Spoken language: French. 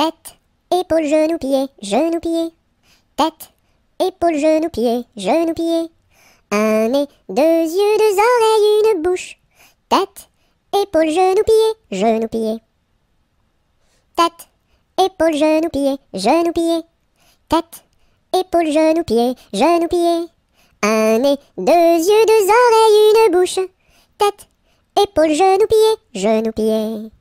Tête, épaule, genoux pied, genoux pieds Tête, épaule, genou, pied, genou, pieds. Un nez, deux yeux, deux oreilles, une bouche. Tête, épaule, genoux pieds genoux pieds Tête, épaule, genoux pied, genoux pieds Tête, épaule, genoux, pied, genoux, pieds. Un nez, deux yeux, deux oreilles, une bouche. Tête, épaule, genou, pied, genou, pieds